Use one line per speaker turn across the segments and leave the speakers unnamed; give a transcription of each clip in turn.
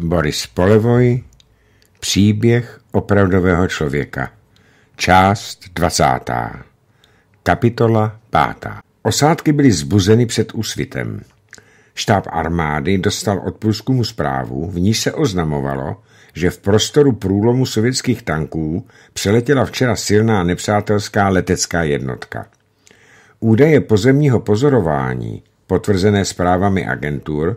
Boris Polevoj Příběh opravdového člověka Část 20. Kapitola 5. Osádky byly zbuzeny před úsvitem. Štáb armády dostal od průzkumu zprávu, v ní se oznamovalo, že v prostoru průlomu sovětských tanků přeletěla včera silná nepřátelská letecká jednotka. Údaje pozemního pozorování, potvrzené zprávami agentur,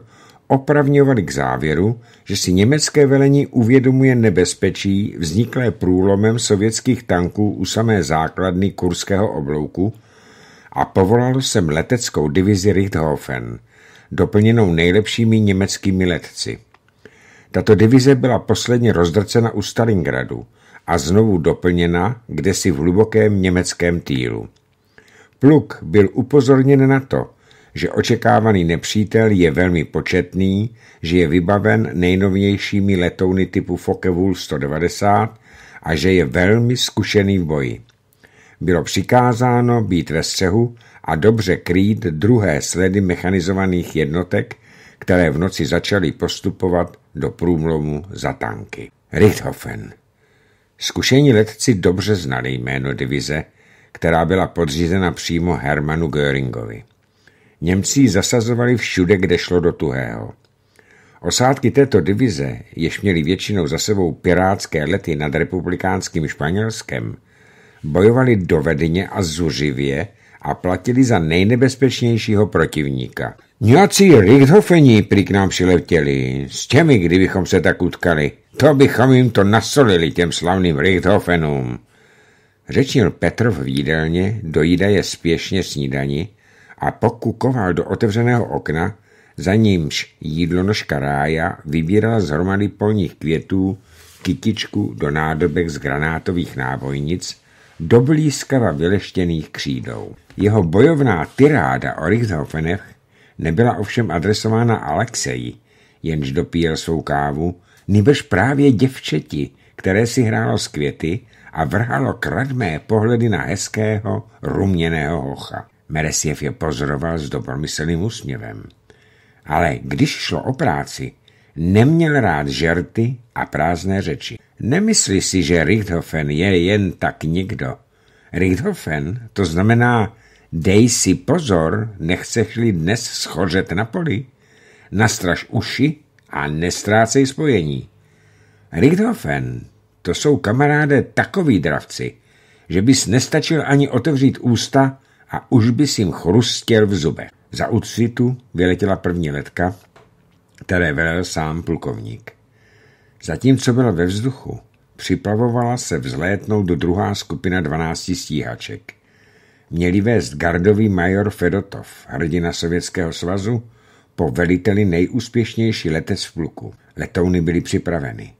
opravňovali k závěru, že si německé velení uvědomuje nebezpečí vzniklé průlomem sovětských tanků u samé základny Kurského oblouku a povolal sem leteckou divizi Richthofen, doplněnou nejlepšími německými letci. Tato divize byla posledně rozdrcena u Stalingradu a znovu doplněna kdesi v hlubokém německém týlu. Pluk byl upozorněn na to, že očekávaný nepřítel je velmi početný, že je vybaven nejnovějšími letouny typu Focke-Wulf 190 a že je velmi zkušený v boji. Bylo přikázáno být ve střehu a dobře krýt druhé sledy mechanizovaných jednotek, které v noci začaly postupovat do průmlomu za tanky. Richthofen. Zkušení letci dobře znali jméno divize, která byla podřízena přímo Hermanu Göringovi. Němci zasazovali všude, kde šlo do tuhého. Osádky této divize, jež měly většinou za sebou pirátské lety nad republikánským Španělskem, bojovali dovedeně a zuřivě a platili za nejnebezpečnějšího protivníka. Nějací Richthofení prý k nám přiletěli, s těmi, kdybychom se tak utkali. To bychom jim to nasolili, těm slavným Rigthofenům. Řečnil Petr v jídelně, dojídaje spěšně snídani, a pokukoval do otevřeného okna, za nímž nožka rája vybírala z hromady polních květů kytičku do nádobek z granátových nábojnic, do blízkava vyleštěných křídou. Jeho bojovná tiráda o Richthofenech nebyla ovšem adresována Alexeji, jenž dopíjel svou kávu, nebož právě děvčeti, které si hrálo s květy a vrhalo kradmé pohledy na hezkého, ruměného hocha. Meresiev je pozoroval s dobromyslným úsměvem. Ale když šlo o práci, neměl rád žerty a prázdné řeči. Nemyslí si, že Richthofen je jen tak někdo. Richthofen, to znamená dej si pozor, nechceš-li dnes schořet na poli. Nastraž uši a nestrácej spojení. Richthofen, to jsou kamaráde takový dravci, že bys nestačil ani otevřít ústa, a už by jim chrustěl v zube. Za ucvitu vyletěla první letka, které velel sám plukovník. Zatímco byla ve vzduchu, připravovala se vzlétnout do druhá skupina 12 stíhaček. Měli vést gardový major Fedotov, hrdina Sovětského svazu, po veliteli nejúspěšnější letec v pluku. Letouny byly připraveny.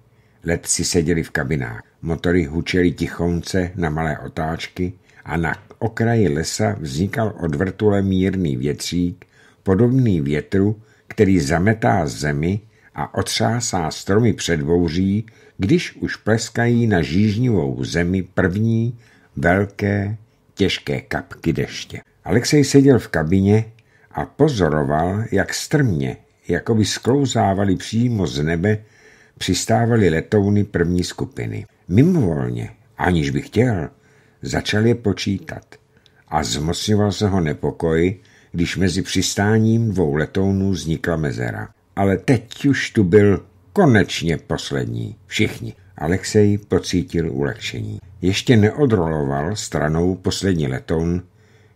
Letci seděli v kabinách. Motory hučely tichonce na malé otáčky a na okraji lesa vznikal od vrtule mírný větřík, podobný větru, který zametá zemi a otřásá stromy před bouří, když už pleskají na žížnivou zemi první velké těžké kapky deště. Alexej seděl v kabině a pozoroval, jak strmě, jako by sklouzávali přímo z nebe, přistávaly letouny první skupiny. Mimovolně, aniž by chtěl, Začal je počítat a zmocňoval se ho nepokoj, když mezi přistáním dvou letounů vznikla mezera. Ale teď už tu byl konečně poslední. Všichni. Alexej pocítil ulehčení. Ještě neodroloval stranou poslední letoun,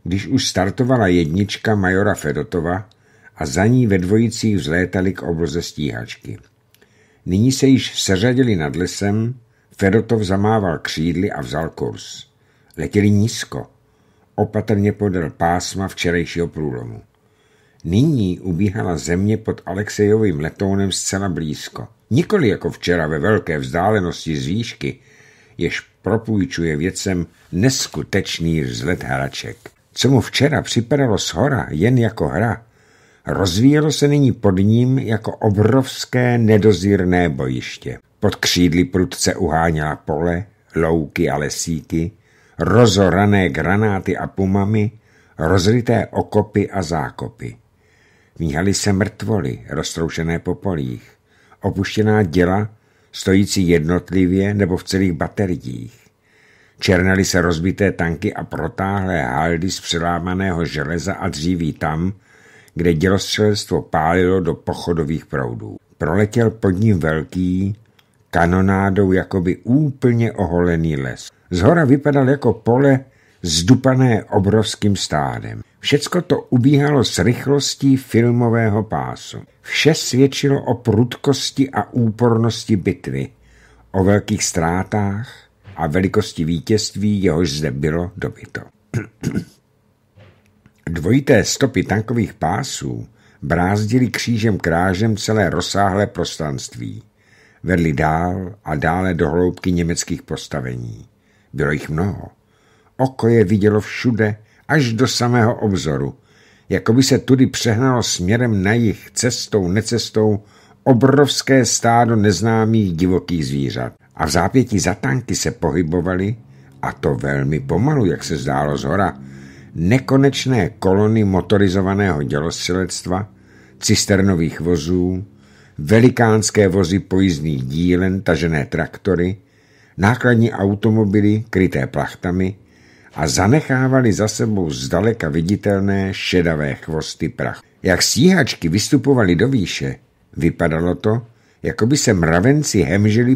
když už startovala jednička majora Fedotova a za ní ve dvojicích vzlétali k obloze stíhačky. Nyní se již seřadili nad lesem, Fedotov zamával křídly a vzal kurz. Letěli nízko, opatrně podél pásma včerejšího průlomu. Nyní ubíhala země pod Alexejovým letounem zcela blízko. Nikoli jako včera ve velké vzdálenosti z výšky, jež propůjčuje věcem neskutečný vzlet hraček. Co mu včera připadalo z hora jen jako hra, rozvíjelo se nyní pod ním jako obrovské nedozírné bojiště. Pod křídly prudce uháněla pole, louky a lesíky, rozorané granáty a pumami, rozlité okopy a zákopy. Míhaly se mrtvoly, roztroušené po polích, opuštěná děla, stojící jednotlivě nebo v celých bateriích. Černaly se rozbité tanky a protáhlé haldy z přilámaného železa a dříví tam, kde dělostřelstvo pálilo do pochodových proudů. Proletěl pod ním velký, kanonádou jakoby úplně oholený les. Zhora vypadal jako pole zdupané obrovským stádem. Všecko to ubíhalo s rychlostí filmového pásu. Vše svědčilo o prudkosti a úpornosti bitvy, o velkých ztrátách a velikosti vítězství, jehož zde bylo dobyto. Dvojité stopy tankových pásů brázdili křížem krážem celé rozsáhlé prostranství. Vedli dál a dále do hloubky německých postavení. Bylo jich mnoho. Oko je vidělo všude, až do samého obzoru. Jako by se tudy přehnalo směrem na jich cestou, necestou, obrovské stádo neznámých divokých zvířat. A v zápětí za tanky se pohybovali, a to velmi pomalu, jak se zdálo z hora, nekonečné kolony motorizovaného dělostřelectva, cisternových vozů, velikánské vozy pojízdných dílen, tažené traktory, nákladní automobily kryté plachtami a zanechávali za sebou zdaleka viditelné šedavé chvosty prachu. Jak stíhačky vystupovaly do výše, vypadalo to, jako by se mravenci hemžili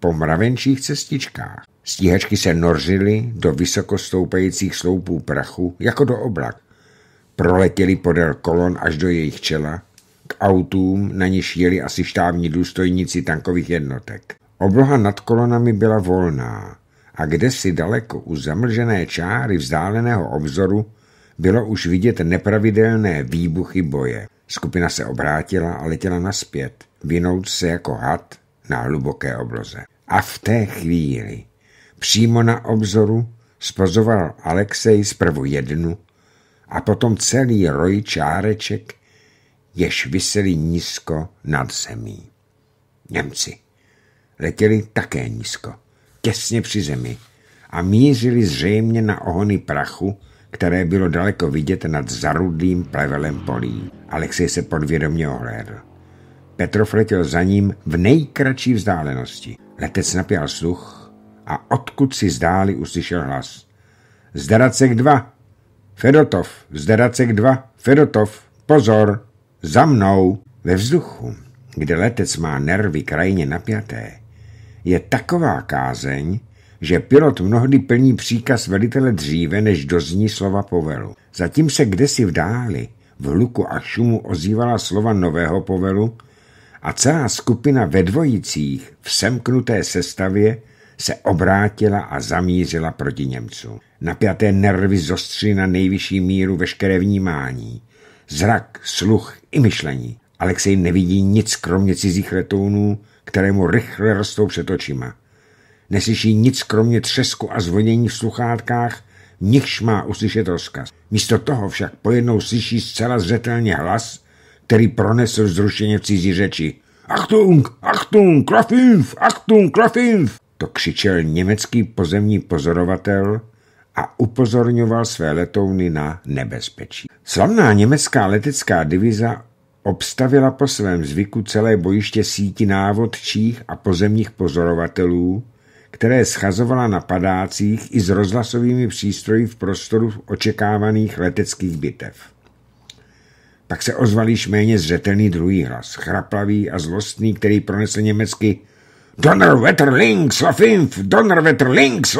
po mravenčích cestičkách. Stíhačky se nořily do vysoko stoupajících sloupů prachu, jako do oblak. Proletěli podél kolon až do jejich čela, k autům, na niž jeli asi štávní důstojníci tankových jednotek. Obloha nad kolonami byla volná a kde si daleko u zamlžené čáry vzdáleného obzoru bylo už vidět nepravidelné výbuchy boje. Skupina se obrátila a letěla naspět, vinout se jako had na hluboké obloze. A v té chvíli, přímo na obzoru, spozoval Alexej zprvu jednu a potom celý roj čáreček, jež vysely nízko nad zemí. Němci, letěli také nízko, těsně při zemi a mířili zřejmě na ohony prachu, které bylo daleko vidět nad zarudlým plevelem polí. Alexej se podvědomě ohlédl. Petrov letěl za ním v nejkratší vzdálenosti. Letec napěl sluch a odkud si zdáli uslyšel hlas. Zderacek 2. Fedotov. Zderacek 2. Fedotov. Pozor. Za mnou. Ve vzduchu, kde letec má nervy krajně napjaté, je taková kázeň, že pilot mnohdy plní příkaz velitele dříve, než dozní slova povelu. Zatím se kdesi v dáli, v hluku a šumu ozývala slova nového povelu a celá skupina ve dvojicích v semknuté sestavě se obrátila a zamířila proti Němcům. Napjaté nervy zostřily na nejvyšší míru veškeré vnímání. Zrak, sluch i myšlení. Alexej nevidí nic kromě cizích letounů kterému rychle rostou před očima. Neslyší nic kromě třesku a zvonění v sluchátkách, nichž má uslyšet rozkaz. Místo toho však pojednou slyší zcela zřetelně hlas, který pronesl zrušeně v cizí řeči. Achtung, Achtung, Klafinf, Achtung, Klafinf! To křičel německý pozemní pozorovatel a upozorňoval své letouny na nebezpečí. Slavná německá letecká diviza Obstavila po svém zvyku celé bojiště síti návodčích a pozemních pozorovatelů, které schazovala na padácích i s rozhlasovými přístroji v prostoru očekávaných leteckých bitev. Pak se ozval již méně zřetelný druhý hlas, chraplavý a zlostný, který pronesl německy Donnerwetter links, Lafinf! Donnerwetter links,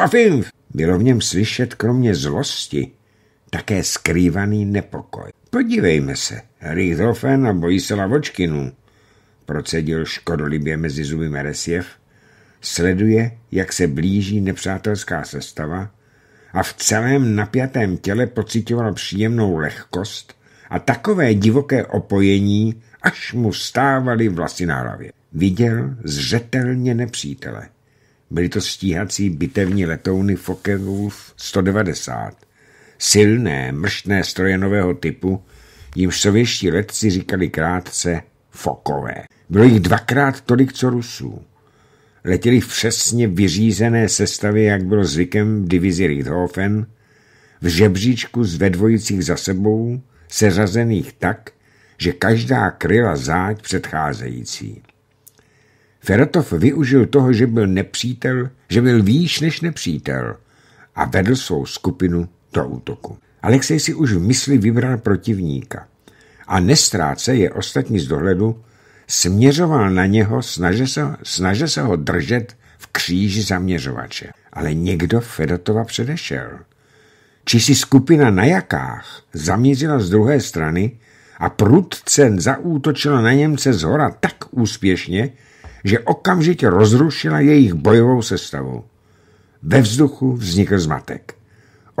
Bylo v něm slyšet kromě zlosti také skrývaný nepokoj. Podívejme se, Rýthofen a Bojislava Vočkinu, procedil škodolibě mezi zuby Meresjev, sleduje, jak se blíží nepřátelská sestava a v celém napjatém těle pocitoval příjemnou lehkost a takové divoké opojení, až mu stávaly vlasy na hlavě. Viděl zřetelně nepřítele. Byly to stíhací bitevní letouny Focke-Wulf 190, silné mrštné stroje nového typu, jimž sověští letci říkali krátce fokové. Bylo jich dvakrát tolik, co Rusů. Letěli v přesně vyřízené sestavě, jak bylo zvykem v divizi Riedhofen, v žebříčku z vedvojících za sebou, seřazených tak, že každá kryla záď předcházející. Feratov využil toho, že byl nepřítel, že byl výš než nepřítel a vedl svou skupinu do útoku. Alexej si už v mysli vybral protivníka a nestráce je ostatní z dohledu, směřoval na něho, snaže se, snaže se ho držet v kříži zaměřovače. Ale někdo Fedotova předešel. Či si skupina na jakách zamířila z druhé strany a prudce zaútočila na Němce z hora tak úspěšně, že okamžitě rozrušila jejich bojovou sestavu. Ve vzduchu vznikl zmatek.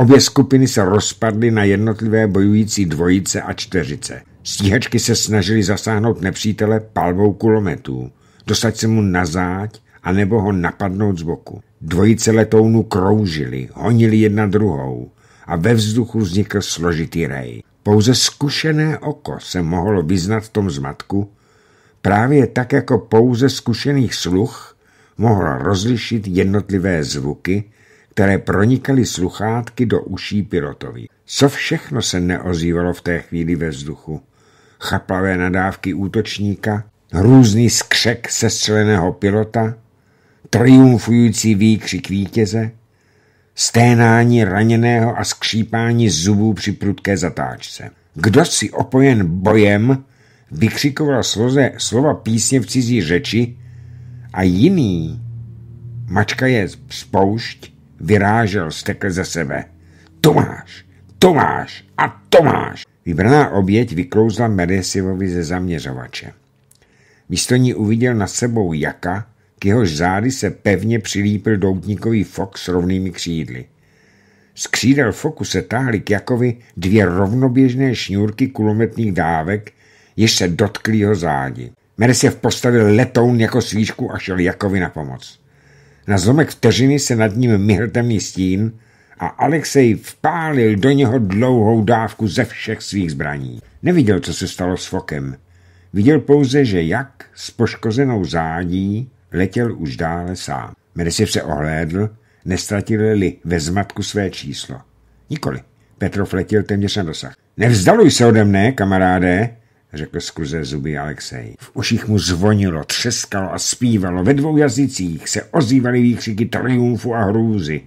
Obě skupiny se rozpadly na jednotlivé bojující dvojice a čtyřice. Stíhačky se snažily zasáhnout nepřítele palbou kulometů, dostat se mu na záď a nebo ho napadnout z boku. Dvojice letounů kroužily, honili jedna druhou a ve vzduchu vznikl složitý rej. Pouze zkušené oko se mohlo vyznat v tom zmatku, právě tak jako pouze zkušených sluch mohlo rozlišit jednotlivé zvuky, které pronikaly sluchátky do uší pilotovi. Co všechno se neozývalo v té chvíli ve vzduchu? Chaplavé nadávky útočníka, různý skřek sestřeleného pilota, triumfující výkřik vítěze, sténání raněného a skřípání zubů při prudké zatáčce. Kdo si opojen bojem vykřikoval sloze, slova písně v cizí řeči a jiný, mačka je spoušť, vyrážel stekl ze sebe. Tomáš, Tomáš a Tomáš! Vybraná oběť vyklouzla Meresivovi ze zaměřovače. Místo ní uviděl nad sebou jaka, k jehož zády se pevně přilípil doutníkový fok s rovnými křídly. Z křídel foku se táhly k Jakovi dvě rovnoběžné šňůrky kulometných dávek, jež se dotkly jeho zádi. Medesiv postavil letoun jako svíčku a šel Jakovi na pomoc. Na zlomek vteřiny se nad ním myhl temný stín a Alexej vpálil do něho dlouhou dávku ze všech svých zbraní. Neviděl, co se stalo s Fokem. Viděl pouze, že jak s poškozenou zádí letěl už dále sám. Medesiv se ohlédl, nestratili-li ve zmatku své číslo. Nikoli. Petrov letěl téměř na dosah. Nevzdaluj se ode mne, kamaráde, řekl skrze zuby Alexej. V uších mu zvonilo, třeskalo a zpívalo. Ve dvou jazycích se ozývaly výkřiky triumfu a hrůzy.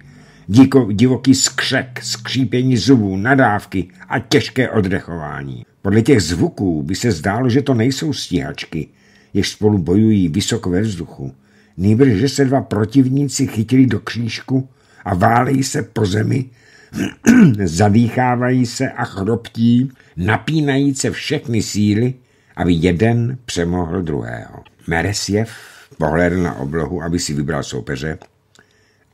Díko, divoký skřek, skřípění zubů, nadávky a těžké oddechování. Podle těch zvuků by se zdálo, že to nejsou stíhačky, jež spolu bojují vysoko ve vzduchu. Nýbrž, že se dva protivníci chytili do křížku a válejí se po zemi zadýchávají se a chroptí, napínajíce všechny síly, aby jeden přemohl druhého. Meresjev pohlédl na oblohu, aby si vybral soupeře,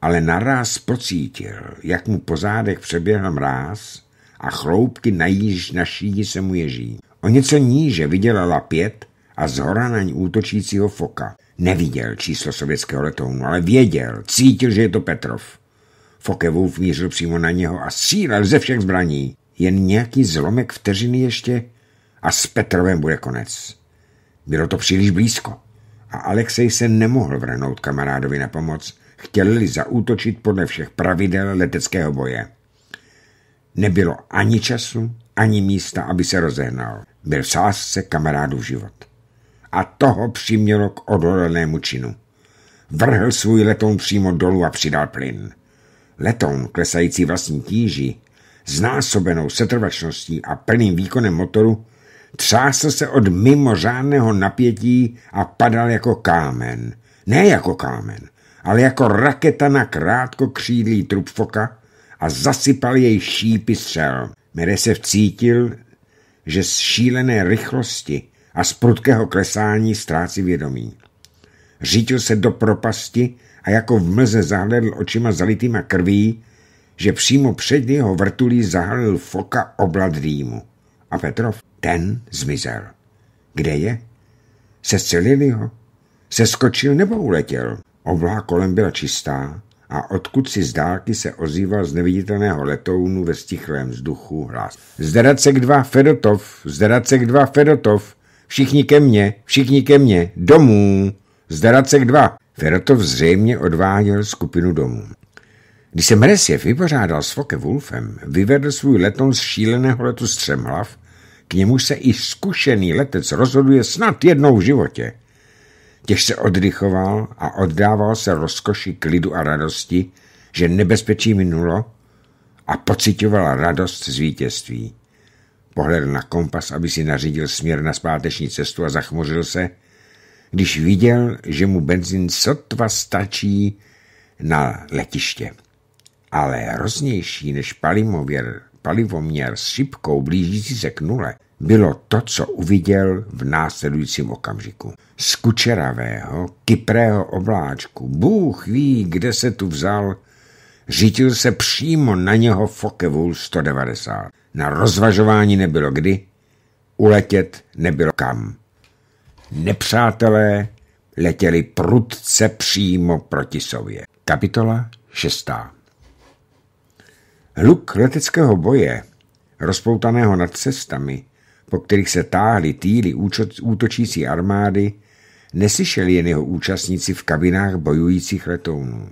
ale naraz pocítil, jak mu po zádech přeběhl mráz a chloupky na, jíž, na šíji se mu ježí. O něco níže vydělala pět a zhora na ní útočícího foka. Neviděl číslo sovětského letounu, ale věděl, cítil, že je to Petrov. Fokevův mířil přímo na něho a střílel ze všech zbraní. Jen nějaký zlomek vteřiny ještě a s Petrovem bude konec. Bylo to příliš blízko a Alexej se nemohl vrhnout kamarádovi na pomoc. Chtěli zaútočit podle všech pravidel leteckého boje. Nebylo ani času, ani místa, aby se rozehnal. Byl v sázce kamarádu život. A toho přimělo k odolnému činu. Vrhl svůj letoun přímo dolů a přidal plyn letoun klesající vlastní tíži, znásobenou setrvačností a plným výkonem motoru, třásl se od mimořádného napětí a padal jako kámen. Ne jako kámen, ale jako raketa na krátko křídlý trup foka a zasypal jej šípy střel. se cítil, že z šílené rychlosti a z prudkého klesání ztrácí vědomí. Řítil se do propasti a jako v mlze zahledl očima zalitýma krví, že přímo před jeho vrtulí zahalil foka oblad dýmu. A Petrov, ten zmizel. Kde je? Sestřelili ho? Se skočil nebo uletěl? Oblá kolem byla čistá a odkud si z dálky se ozýval z neviditelného letounu ve stichlém vzduchu hlas. Zderacek dva Fedotov, Zderacek dva Fedotov, všichni ke mně, všichni ke mně, domů, Zderacek dva. Ferotov zřejmě odváděl skupinu domů. Když se Meresjev vypořádal s Foke Wolfem, vyvedl svůj letoun z šíleného letu střemhlav, k němu se i zkušený letec rozhoduje snad jednou v životě. Těž se oddychoval a oddával se rozkoši klidu a radosti, že nebezpečí minulo a pocitoval radost z vítězství. Pohledl na kompas, aby si nařídil směr na zpáteční cestu a zachmořil se – když viděl, že mu benzín sotva stačí na letiště. Ale hroznější než palimověr, palivoměr s šipkou blížící se k nule bylo to, co uviděl v následujícím okamžiku. Z kučeravého, kyprého obláčku, Bůh ví, kde se tu vzal, řítil se přímo na něho Fokevul 190. Na rozvažování nebylo kdy, uletět nebylo kam nepřátelé letěli prudce přímo proti sobě. Kapitola 6. Hluk leteckého boje, rozpoutaného nad cestami, po kterých se táhly týly útočící armády, neslyšeli jen jeho účastníci v kabinách bojujících letounů.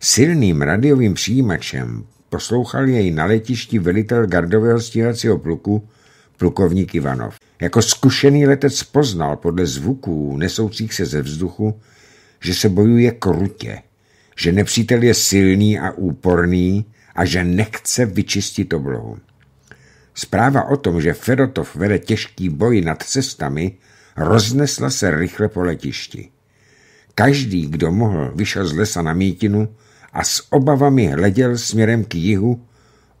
Silným radiovým přijímačem poslouchal jej na letišti velitel gardového stíhacího pluku, plukovník Ivanov. Jako zkušený letec poznal podle zvuků nesoucích se ze vzduchu, že se bojuje krutě, že nepřítel je silný a úporný a že nechce vyčistit oblohu. Zpráva o tom, že Fedotov vede těžký boj nad cestami, roznesla se rychle po letišti. Každý, kdo mohl, vyšel z lesa na mítinu a s obavami hleděl směrem k jihu,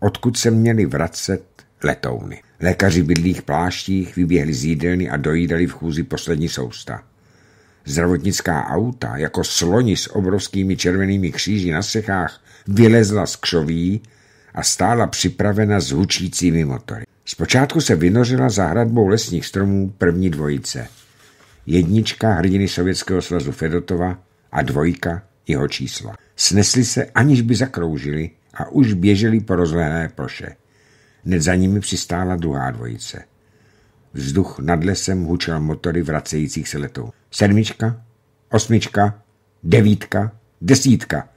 odkud se měli vracet letouny. Lékaři v bydlých pláštích vyběhli z jídelny a dojídali v chůzi poslední sousta. Zdravotnická auta, jako sloni s obrovskými červenými kříži na střechách, vylezla z křoví a stála připravena s hučícími motory. Zpočátku se vynořila za hradbou lesních stromů první dvojice. Jednička hrdiny Sovětského svazu Fedotova a dvojka jeho čísla. Snesli se, aniž by zakroužili a už běželi po rozlehlé ploše. Hned za nimi přistála druhá dvojice. Vzduch nad lesem hučel motory vracejících se letou. Sedmička, osmička, devítka, desítka,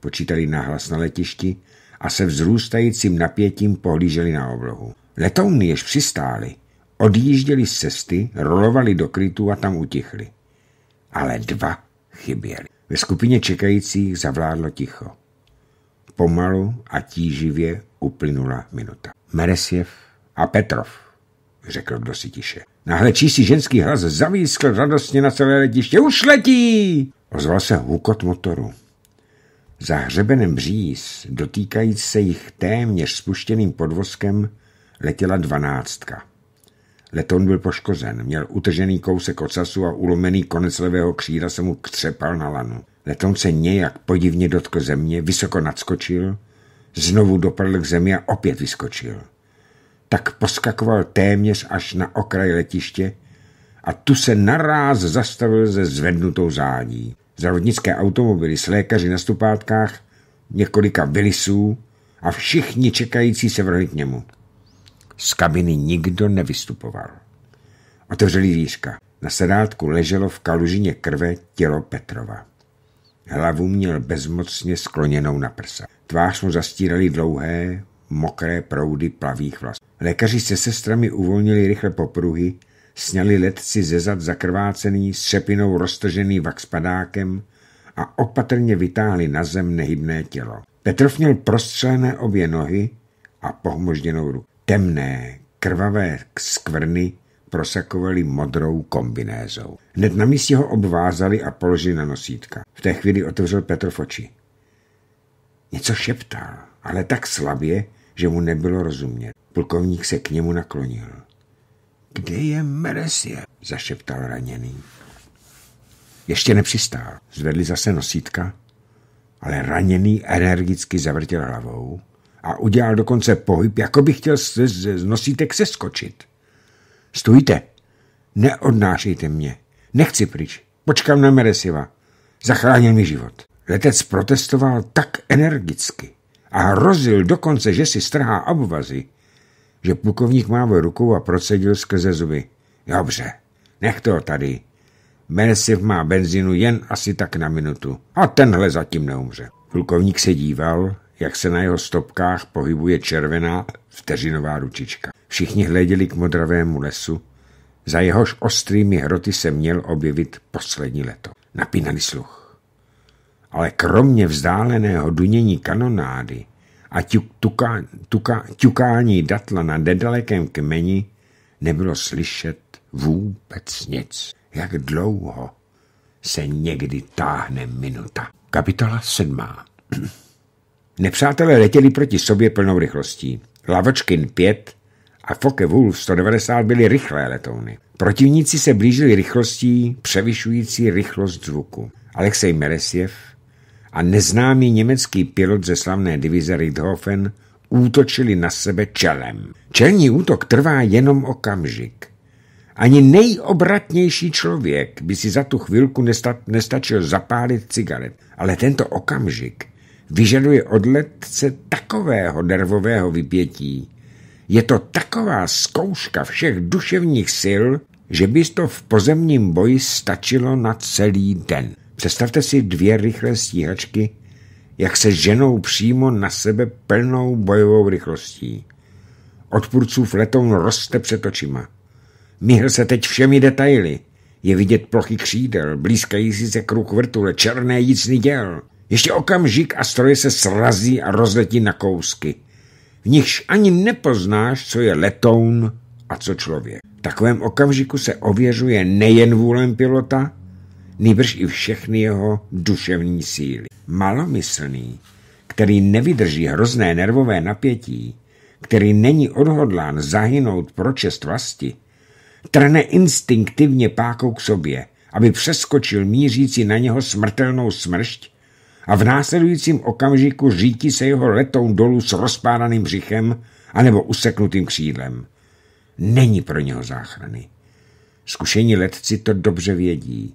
počítali nahlas na letišti a se vzrůstajícím napětím pohlíželi na oblohu. Letouny, jež přistály, odjížděli z cesty, rolovali do krytu a tam utichli. Ale dva chyběli. Ve skupině čekajících zavládlo ticho. Pomalu a tíživě uplynula minuta. Meresjev a Petrov, řekl kdo si tiše. Náhle čísi ženský hlas zavískl radostně na celé letiště. Už letí! Ozval se hukot motoru. Za hřebenem bříz, dotýkajíc se jich téměř spuštěným podvozkem, letěla dvanáctka. Leton byl poškozen, měl utržený kousek ocasu a ulomený konec levého křída se mu křepal na lanu. Leton se nějak podivně dotkl země, vysoko nadskočil Znovu dopadl k zemi a opět vyskočil. Tak poskakoval téměř až na okraj letiště a tu se naráz zastavil ze zvednutou zádí. Zdravotnické automobily s lékaři na stupátkách, několika vylisů a všichni čekající se vrhli k němu. Z kabiny nikdo nevystupoval. Otevřeli výška. Na sedátku leželo v kalužině krve tělo Petrova. Hlavu měl bezmocně skloněnou na prsa. Tvář mu zastírali dlouhé, mokré proudy plavých vlasů. Lékaři se sestrami uvolnili rychle popruhy, sněli letci ze zad zakrvácený, s šepinou roztržený vaxpadákem a opatrně vytáhli na zem nehybné tělo. Petrov měl prostřelené obě nohy a pohmožděnou ruku. Temné, krvavé skvrny prosakovali modrou kombinézou. Hned na místě ho obvázali a položili na nosítka. V té chvíli otevřel Petrov oči. Něco šeptal, ale tak slabě, že mu nebylo rozumět. Plukovník se k němu naklonil. Kde je Meresie? zašeptal raněný. Ještě nepřistál. Zvedli zase nosítka, ale raněný energicky zavrtěl hlavou a udělal dokonce pohyb, jako by chtěl z, z nosítek seskočit. Stůjte! Neodnášejte mě. Nechci pryč. Počkám na Meresiva. Zachránil mi život. Letec protestoval tak energicky a hrozil dokonce, že si strhá obvazy, že plukovník ve rukou a procedil skrze zuby. Dobře, nech to tady. Mersiv má benzínu jen asi tak na minutu a tenhle zatím neumře. Plukovník se díval, jak se na jeho stopkách pohybuje červená vteřinová ručička. Všichni hleděli k modravému lesu, za jehož ostrými hroty se měl objevit poslední leto. Napínali sluch ale kromě vzdáleného dunění kanonády a tuk, tuka, tuka, datla na nedalekém kmeni nebylo slyšet vůbec nic. Jak dlouho se někdy táhne minuta. Kapitola 7. Nepřátelé letěli proti sobě plnou rychlostí. Lavočkin 5 a Focke Wolf 190 byly rychlé letouny. Protivníci se blížili rychlostí převyšující rychlost zvuku. Alexej Meresiev a neznámý německý pilot ze slavné divize Riedhofen útočili na sebe čelem. Čelní útok trvá jenom okamžik. Ani nejobratnější člověk by si za tu chvilku nesta nestačil zapálit cigaret, ale tento okamžik vyžaduje od letce takového nervového vypětí. Je to taková zkouška všech duševních sil, že by to v pozemním boji stačilo na celý den. Představte si dvě rychlé stíhačky, jak se ženou přímo na sebe plnou bojovou rychlostí. Odpůrcův letoun roste před očima. Míhl se teď všemi detaily. Je vidět plochy křídel, blízkající se kruh vrtule, černé jícný děl. Ještě okamžik a stroje se srazí a rozletí na kousky. V nichž ani nepoznáš, co je letoun a co člověk. V takovém okamžiku se ověřuje nejen vůlem pilota, nýbrž i všechny jeho duševní síly. Malomyslný, který nevydrží hrozné nervové napětí, který není odhodlán zahynout pro čest vlasti, trne instinktivně pákou k sobě, aby přeskočil mířící na něho smrtelnou smršť a v následujícím okamžiku řítí se jeho letoun dolů s rozpádaným břichem anebo useknutým křídlem. Není pro něho záchrany. Zkušení letci to dobře vědí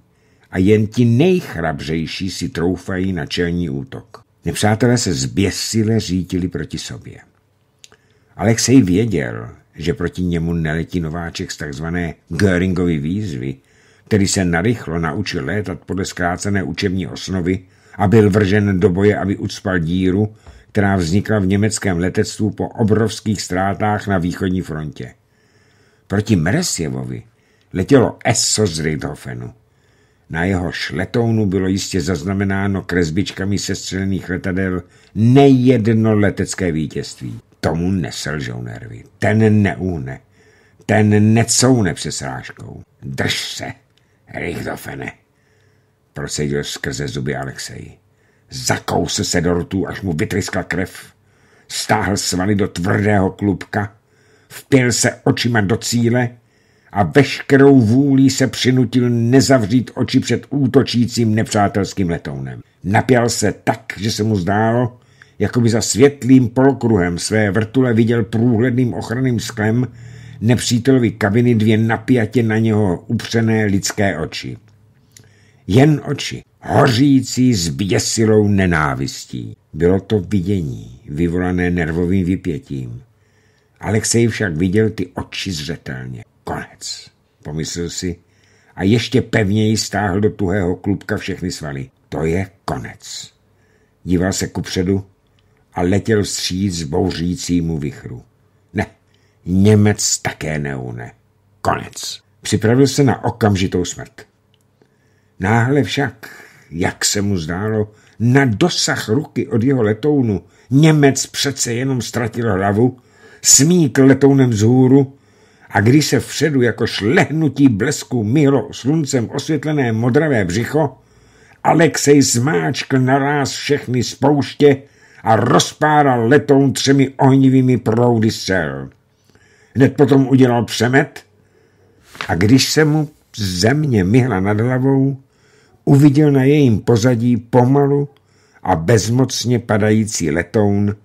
a jen ti nejchrabřejší si troufají na čelní útok. Nepřátelé se zběsile řítili proti sobě. Alexej věděl, že proti němu neletí nováček z takzvané Göringovy výzvy, který se narychlo naučil létat podle zkrácené učební osnovy a byl vržen do boje, aby ucpal díru, která vznikla v německém letectvu po obrovských ztrátách na východní frontě. Proti Mresjevovi letělo ESO z Rydhofenu. Na jeho šletounu bylo jistě zaznamenáno kresbičkami sestřelených letadel nejedno letecké vítězství. Tomu neselžou nervy. Ten neuhne. Ten necoune přesrážkou. Drž se, Richtofene, proseděl skrze zuby Alexej. Zakousl se do rtu, až mu vytryskla krev. Stáhl svaly do tvrdého klubka, vpil se očima do cíle a veškerou vůlí se přinutil nezavřít oči před útočícím nepřátelským letounem. Napěl se tak, že se mu zdálo, jako by za světlým polokruhem své vrtule viděl průhledným ochranným sklem nepřítelovi kabiny dvě napjatě na něho upřené lidské oči. Jen oči, hořící běsilou nenávistí. Bylo to vidění, vyvolané nervovým vypětím. Alexej však viděl ty oči zřetelně. Konec, pomyslel si a ještě pevněji stáhl do tuhého klubka všechny svaly. To je konec. Díval se kupředu a letěl vstříc bouřícímu vichru. Ne, Němec také neune. Konec. Připravil se na okamžitou smrt. Náhle však, jak se mu zdálo, na dosah ruky od jeho letounu Němec přece jenom ztratil hlavu, smík letounem hůru a když se vředu jako šlehnutí blesku míro sluncem osvětlené modravé břicho, Alexej zmáčkl naráz všechny spouště a rozpáral letoun třemi ohnivými proudy střel. Hned potom udělal přemet a když se mu země myhla nad hlavou, uviděl na jejím pozadí pomalu a bezmocně padající letoun,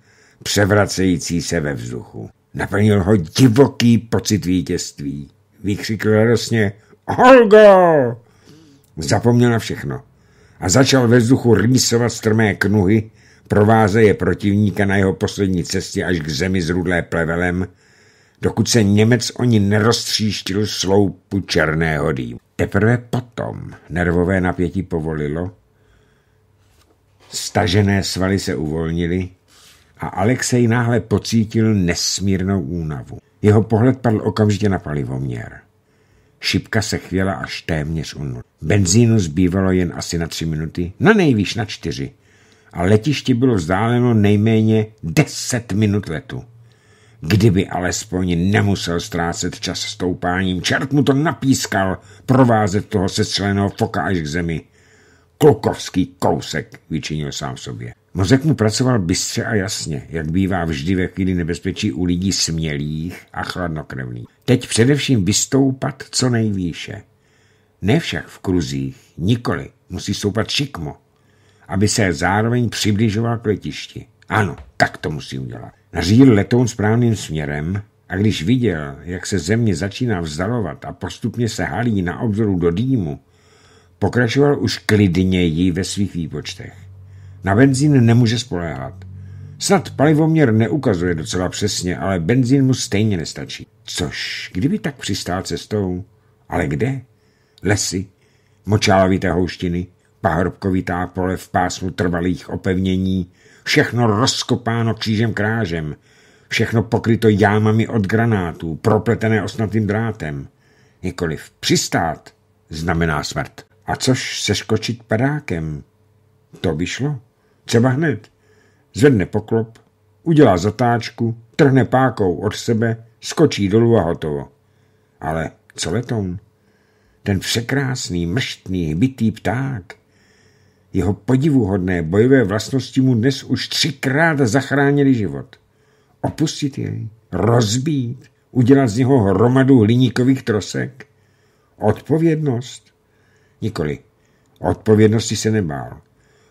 převracející se ve vzduchu. Naplnil ho divoký pocit vítězství. Vykřikl radostně Holgo! Zapomněl na všechno a začal ve vzduchu rýsovat strmé knuhy, provázeje protivníka na jeho poslední cestě až k zemi s rudlé plevelem, dokud se Němec oni neroztříštil sloupu černého dýmu. Teprve potom nervové napětí povolilo, stažené svaly se uvolnily a Alexej náhle pocítil nesmírnou únavu. Jeho pohled padl okamžitě na palivoměr. Šipka se chvěla až téměř unul. Benzínu zbývalo jen asi na tři minuty, na nejvýš na čtyři. A letiště bylo vzdáleno nejméně deset minut letu. Kdyby alespoň nemusel ztrácet čas stoupáním, čert mu to napískal provázet toho sestřeleného foka až k zemi. Klukovský kousek, vyčinil sám sobě. Mozek mu pracoval bystře a jasně, jak bývá vždy ve chvíli nebezpečí u lidí smělých a chladnokrevných. Teď především vystoupat co nejvýše. Ne však v kruzích, nikoli, musí stoupat šikmo, aby se zároveň přibližoval k letišti. Ano, tak to musí udělat. Nařídil letoun správným směrem a když viděl, jak se země začíná vzdalovat a postupně se halí na obzoru do dýmu, pokračoval už klidněji ve svých výpočtech. Na benzín nemůže spolehat. Snad palivoměr neukazuje docela přesně, ale benzín mu stejně nestačí. Což, kdyby tak přistál cestou? Ale kde? Lesy, močálovité houštiny, pahrobkovitá pole v pásmu trvalých opevnění, všechno rozkopáno křížem krážem, všechno pokryto jámami od granátů, propletené osnatým drátem. Nikoliv přistát znamená smrt. A což seškočit padákem? To by šlo. Třeba hned. Zvedne poklop, udělá zatáčku, trhne pákou od sebe, skočí dolů a hotovo. Ale co letoun? Ten překrásný, mrštný, bytý pták. Jeho podivuhodné bojové vlastnosti mu dnes už třikrát zachránili život. Opustit jej, rozbít, udělat z něho hromadu hliníkových trosek. Odpovědnost? Nikoli. Odpovědnosti se nebál.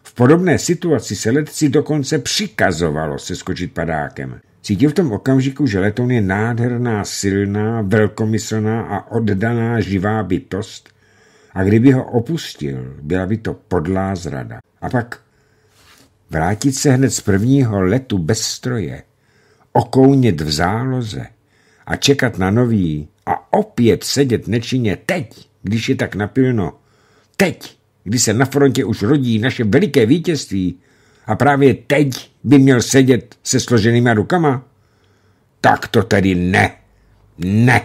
V podobné situaci se letci dokonce přikazovalo se skočit padákem. Cítil v tom okamžiku, že letoun je nádherná, silná, velkomyslná a oddaná živá bytost a kdyby ho opustil, byla by to podlá zrada. A pak vrátit se hned z prvního letu bez stroje, okounět v záloze a čekat na nový a opět sedět nečině teď, když je tak napilno, teď, kdy se na frontě už rodí naše veliké vítězství a právě teď by měl sedět se složenýma rukama? Tak to tedy ne, ne,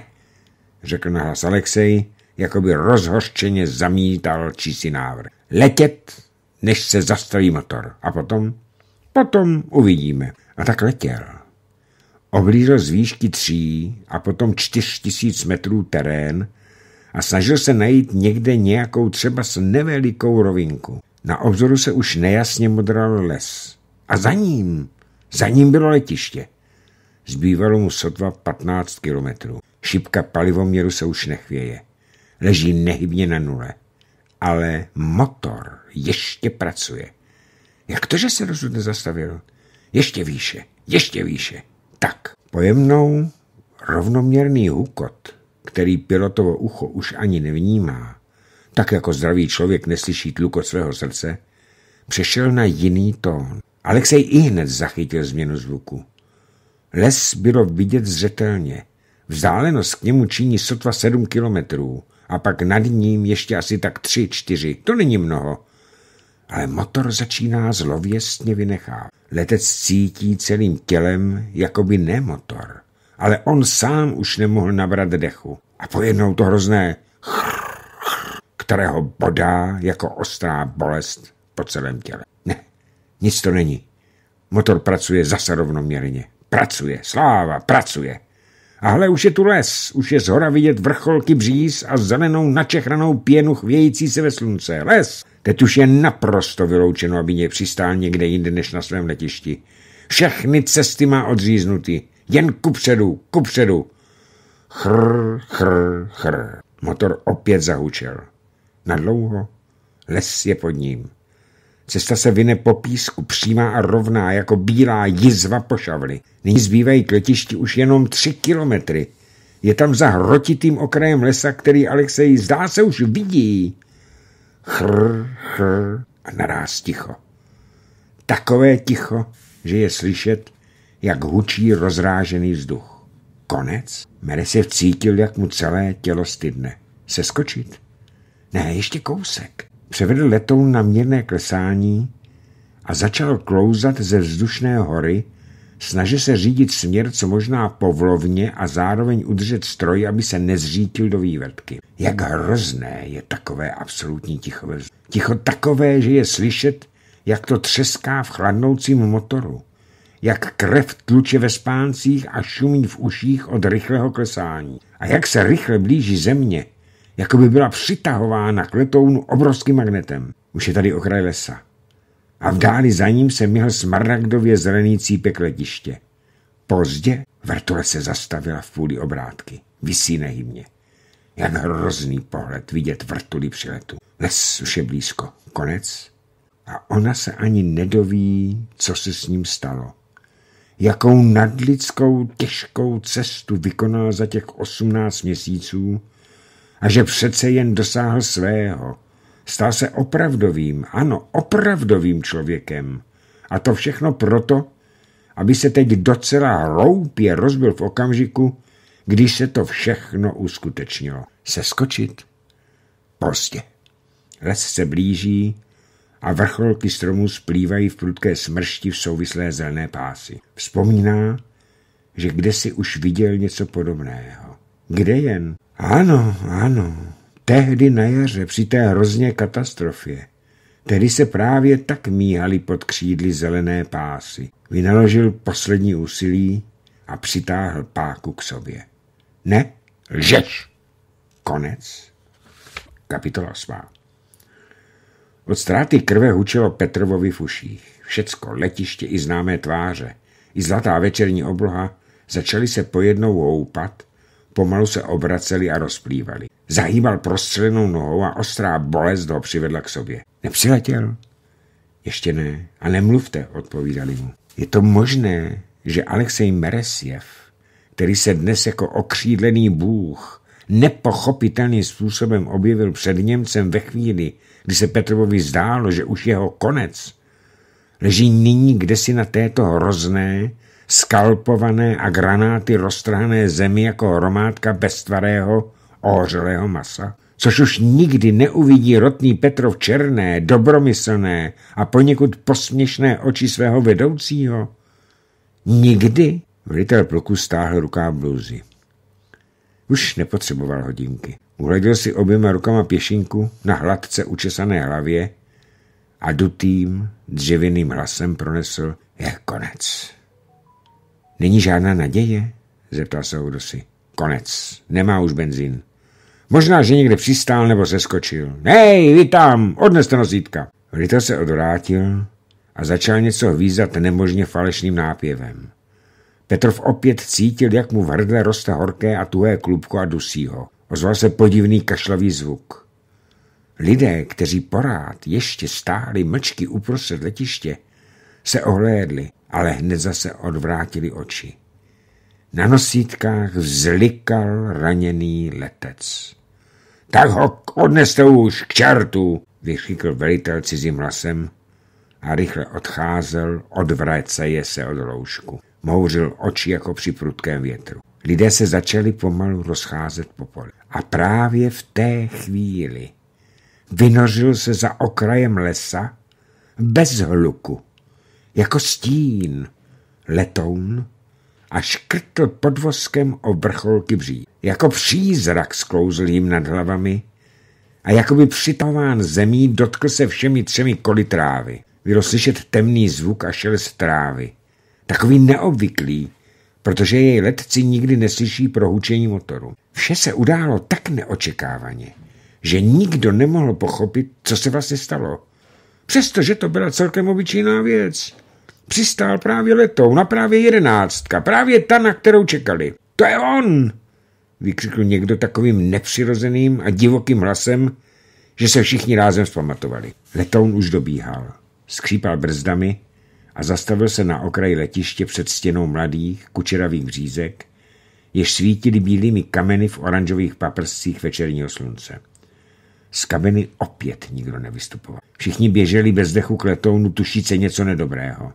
řekl nahlas Alexej, jako by rozhořčeně zamítal čísi návrh. Letět, než se zastaví motor. A potom? Potom uvidíme. A tak letěl. Oblížil z výšky tří a potom čtyř tisíc metrů terén, a snažil se najít někde nějakou třeba s nevelikou rovinku. Na obzoru se už nejasně modral les. A za ním, za ním bylo letiště. Zbývalo mu sotva 15 kilometrů. Šipka palivoměru se už nechvěje. Leží nehybně na nule. Ale motor ještě pracuje. Jak to, že se rozhodne zastavil? Ještě výše, ještě výše. Tak, pojemnou rovnoměrný hukot který pilotovo ucho už ani nevnímá, tak jako zdravý člověk neslyší tluko svého srdce, přešel na jiný tón. Alexej i hned zachytil změnu zvuku. Les bylo vidět zřetelně. Vzdálenost k němu činí sotva sedm kilometrů a pak nad ním ještě asi tak tři, čtyři. To není mnoho. Ale motor začíná zlověstně vynechávat. Letec cítí celým tělem, jako by ne motor ale on sám už nemohl nabrat dechu. A pojednou to hrozné kterého bodá jako ostrá bolest po celém těle. Ne, nic to není. Motor pracuje zase rovnoměrně. Pracuje, sláva, pracuje. A hle, už je tu les, už je zhora vidět vrcholky bříz a zelenou načehranou pěnu chvějící se ve slunce. Les! Teď už je naprosto vyloučeno, aby mě přistál někde jinde než na svém letišti. Všechny cesty má odříznutý. Jen kupředu, kupředu. Chr, chr, chr. Motor opět zahučel. Nadlouho. Les je pod ním. Cesta se vyne po písku, přímá a rovná, jako bílá jizva po šavli. Nyní zbývají k letišti už jenom tři kilometry. Je tam za hrotitým okrajem lesa, který Alexej zdá se už vidí. Chr, chr a naráz ticho. Takové ticho, že je slyšet, jak hučí rozrážený vzduch. Konec? Meresiv cítil, jak mu celé tělo stydne. Seskočit? Ne, ještě kousek. Převedl letoun na mírné klesání a začal klouzat ze vzdušné hory, snaže se řídit směr co možná povlovně a zároveň udržet stroj, aby se nezřítil do vývrtky. Jak hrozné je takové absolutní ticho. Ticho takové, že je slyšet, jak to třeská v chladnoucím motoru jak krev tluče ve spáncích a šumí v uších od rychlého klesání. A jak se rychle blíží země, jako by byla přitahována k letounu obrovským magnetem. Už je tady okraj lesa. A v dáli za ním se měl smaragdově zelený cípek letiště. Pozdě vrtule se zastavila v půli obrátky. Vysí nehybně. Jak hrozný pohled vidět vrtuli při letu. Les už je blízko. Konec. A ona se ani nedoví, co se s ním stalo jakou nadlidskou těžkou cestu vykonal za těch osmnáct měsíců a že přece jen dosáhl svého. Stal se opravdovým, ano, opravdovým člověkem. A to všechno proto, aby se teď docela hloupě rozbil v okamžiku, když se to všechno uskutečnilo. Seskočit? Pozdě. Prostě. Les se blíží a vrcholky stromů splývají v prudké smršti v souvislé zelené pásy. Vzpomíná, že kde si už viděl něco podobného. Kde jen? Ano, ano, tehdy na jaře při té hrozně katastrofě. Tedy se právě tak míhali pod křídly zelené pásy. Vynaložil poslední úsilí a přitáhl páku k sobě. Ne, lžeš! Konec. Kapitola 8. Od ztráty krve hučelo Petrovovi v uších. Všecko, letiště i známé tváře, i zlatá večerní obloha začaly se pojednou houpat, pomalu se obraceli a rozplývali. Zahýbal prostřelenou nohou a ostrá bolest ho přivedla k sobě. Nepřiletěl? Ještě ne. A nemluvte, odpovídali mu. Je to možné, že Alexej Meresjev, který se dnes jako okřídlený bůh nepochopitelným způsobem objevil před Němcem ve chvíli, kdy se Petrovovi zdálo, že už jeho konec leží nyní kdesi na této hrozné, skalpované a granáty roztrhané zemi jako hromádka beztvarého, ohořelého masa, což už nikdy neuvidí rotný Petrov černé, dobromyslné a poněkud posměšné oči svého vedoucího. Nikdy? Velitel pluku stáhl rukáv bluzy. Už nepotřeboval hodinky. Uhleděl si oběma rukama pěšinku na hladce učesané hlavě a dutým, dřevěným hlasem pronesl je konec. Není žádná naděje? zeptal se Udosi. Konec. Nemá už benzín. Možná, že někde přistál nebo se skočil. Hej, vy tam, odneste nosítka. Vlito se odvrátil a začal něco hvízdat nemožně falešným nápěvem. Petrov opět cítil, jak mu v hrdle roste horké a tuhé klubko a dusí ho. Ozval se podivný kašlavý zvuk. Lidé, kteří porád ještě stáli mlčky uprostřed letiště, se ohlédli, ale hned zase odvrátili oči. Na nosítkách vzlikal raněný letec. Tak ho odneste už k čertu, vykřikl velitel cizím hlasem a rychle odcházel, je se od roušku. Mouřil oči jako při prudkém větru. Lidé se začali pomalu rozcházet po poli. A právě v té chvíli vynořil se za okrajem lesa bez hluku, jako stín, letoun a škrtl podvozkem o vrcholky bří. Jako přízrak sklouzl jim nad hlavami a jako by přitahován zemí dotkl se všemi třemi koli trávy. Bylo slyšet temný zvuk a šelest trávy. Takový neobvyklý, protože jej letci nikdy neslyší prohučení motoru. Vše se událo tak neočekávaně, že nikdo nemohl pochopit, co se vlastně stalo. Přestože to byla celkem obyčejná věc. Přistál právě letou, na právě jedenáctka, právě ta, na kterou čekali. To je on! vykřikl někdo takovým nepřirozeným a divokým hlasem, že se všichni rázem zpamatovali. Letoun už dobíhal. Skřípal brzdami a zastavil se na okraji letiště před stěnou mladých, kučeravých řízek, jež svítili bílými kameny v oranžových paprscích večerního slunce. Z kabiny opět nikdo nevystupoval. Všichni běželi bez dechu k letounu, tušíce něco nedobrého.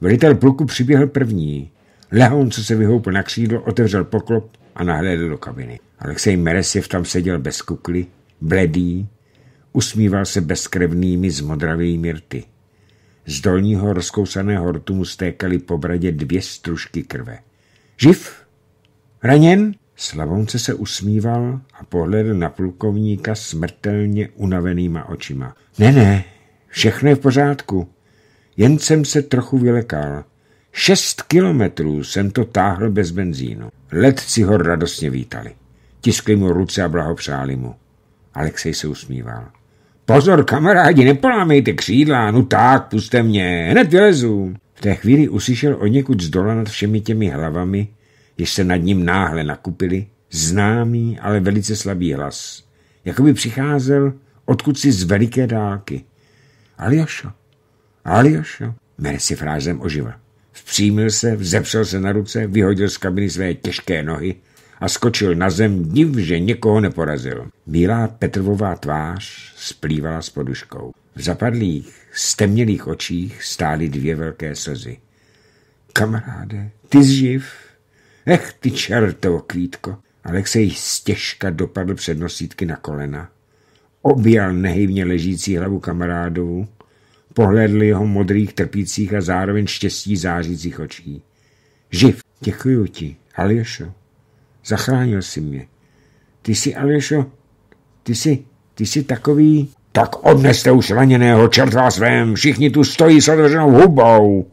Velitel pluku přiběhl první. Lehon, co se vyhoupl na křídlo, otevřel poklop a nahlédl do kabiny. Alexej Meresjev tam seděl bez kukly, bledý, usmíval se bezkrevnými zmodravými rty. Z dolního rozkousaného rtu mu stékaly po bradě dvě stružky krve. Živ? Raněn? Slavonce se usmíval a pohledl na plukovníka smrtelně unavenýma očima. Ne, ne, všechno je v pořádku. Jen jsem se trochu vylekal. Šest kilometrů jsem to táhl bez benzínu. Letci ho radostně vítali. Tiskli mu ruce a blahopřáli mu. Alexej se usmíval. Pozor, kamarádi, nepolámejte křídla, no tak, puste mě, hned vylezu. V té chvíli uslyšel o někud z dola nad všemi těmi hlavami, jež se nad ním náhle nakupili, známý, ale velice slabý hlas. Jakoby přicházel odkud si z veliké dálky. Aljošo, Aljošo, Mere si frázem oživil. Vpřímil se, vzepřel se na ruce, vyhodil z kabiny své těžké nohy a skočil na zem, div, že někoho neporazil. Bílá Petrvová tvář splývala s poduškou. V zapadlých, stemnělých očích stály dvě velké slzy. Kamaráde, ty živ? Ech, ty čertovo kvítko. Alexej stěžka dopadl před nosítky na kolena. Objal nehybně ležící hlavu kamarádovu, pohlédl jeho modrých, trpících a zároveň štěstí zářících očí. Živ, děkuju ti, Aljošo. Zachránil si mě. Ty jsi, Alešo, ty jsi, ty jsi takový... Tak odneste už raněného, čert vás vem, všichni tu stojí s odvrženou hubou.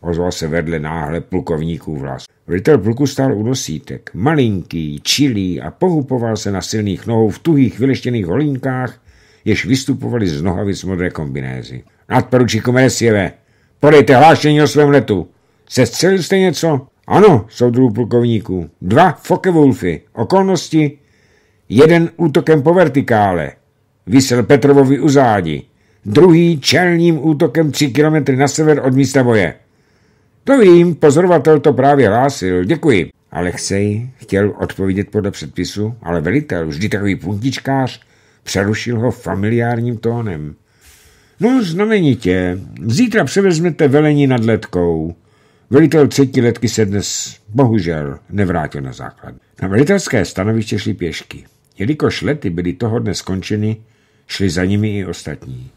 Ozval se vedle náhle plukovníků vlas. Vritel pluku stál u nosítek, malinký, čilý a pohupoval se na silných nohou v tuhých vyleštěných holínkách, jež vystupovali z nohavic modré kombinézy. Nadporučíku Meresieve, podejte hlášení o svém letu. Se střelil jste něco? Ano, soudruhu plukovníků. Dva Fokewulfy. Okolnosti? Jeden útokem po vertikále. Vysel Petrovovi u zádi. Druhý čelním útokem tři kilometry na sever od místa boje. To vím, pozorovatel to právě hlásil. Děkuji. Alexej chtěl odpovědět podle předpisu, ale velitel, vždy takový puntičkář, přerušil ho familiárním tónem. No, znamenitě. Zítra převezmete velení nad letkou. Velitel třetí letky se dnes bohužel nevrátil na základ. Na velitelské stanoviště šli pěšky. Jelikož lety byly toho dne skončeny, šli za nimi i ostatní.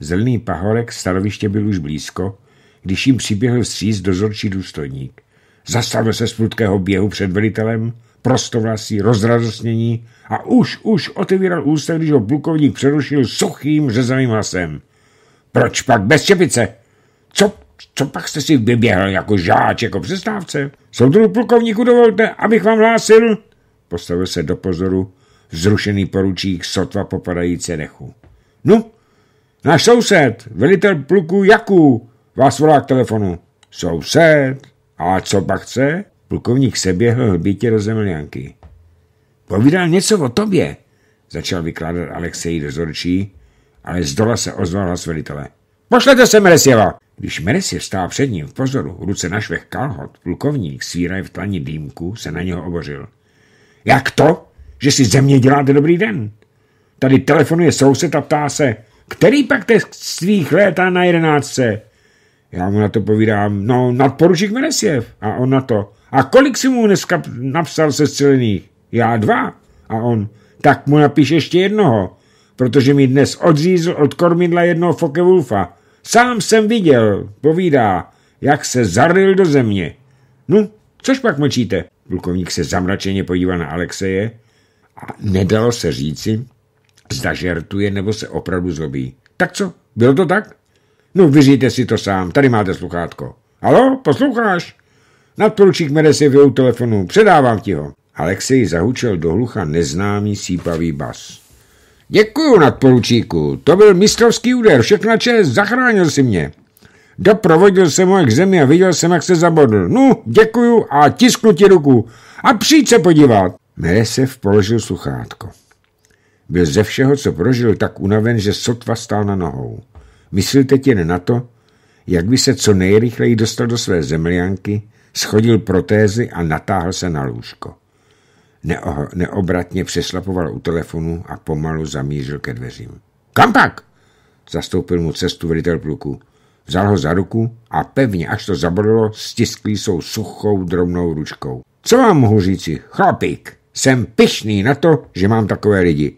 Zelený pahorek stanoviště byl už blízko, když jim přiběhl stříz dozorčí důstojník. Zastavil se z prudkého běhu před velitelem, prostovlasí, rozradostnění a už, už otevíral ústa, když ho plukovník přerušil suchým řezavým hlasem. Proč pak bez čepice? Co co pak jste si vyběhl jako žáč, jako přestávce? Soudru plukovníku dovolte, abych vám hlásil. Postavil se do pozoru zrušený poručík sotva popadající nechu. No, náš soused, velitel pluku Jaků, vás volá k telefonu. Soused? A co pak chce? Plukovník běhl hlbítě do zemlňanky. Povídal něco o tobě, začal vykládat Alexej dozorčí, ale z dola se ozval hlas velitele. Pošlete se Resjeva! Když Mercier stál před ním v pozoru, ruce na švech kalhot, plukovník, svíraj v tlani dýmku, se na něho obořil. Jak to, že si ze mě děláte dobrý den? Tady telefonuje soused a ptá se, který pak te svých létá na jedenáctce? Já mu na to povídám, no nadporučík Meresiev. A on na to, a kolik si mu dneska napsal se střelených? Já dva. A on, tak mu napíš ještě jednoho, protože mi dnes odřízl od kormidla jednoho fokevulfa. Sám jsem viděl, povídá, jak se zaril do země. No, což pak mlčíte? Plukovník se zamračeně podíval na Alexeje a nedalo se říci, zda žertuje nebo se opravdu zlobí. Tak co, bylo to tak? No, vyříte si to sám, tady máte sluchátko. Halo, posloucháš? Nadporučík Medes si v telefonu, předávám ti ho. Alexej zahučel do hlucha neznámý sípavý bas. Děkuju, nadporučíku, to byl mistrovský úder, všechna čest, zachránil si mě. Doprovodil jsem ho k zemi a viděl jsem, jak se zabodl. No, děkuju a tisknu ti ruku. A přijď se podívat. Mesev položil sluchátko. Byl ze všeho, co prožil, tak unaven, že sotva stál na nohou. Myslil teď jen na to, jak by se co nejrychleji dostal do své zemlianky, schodil protézy a natáhl se na lůžko neo, neobratně přeslapoval u telefonu a pomalu zamířil ke dveřím. Kam pak? Zastoupil mu cestu velitel pluku. Vzal ho za ruku a pevně, až to zabodlo, stiskl jsou suchou drobnou ručkou. Co vám mohu říci, chlapík? Jsem pišný na to, že mám takové lidi.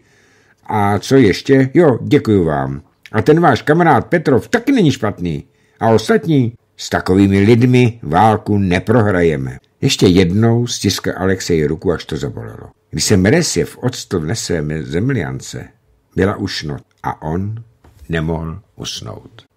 A co ještě? Jo, děkuju vám. A ten váš kamarád Petrov taky není špatný. A ostatní? S takovými lidmi válku neprohrajeme. Ještě jednou stiskl Alexej ruku, až to zabolelo. Když se Meresjev odstl v nesvém zemliance, byla už noc a on nemohl usnout.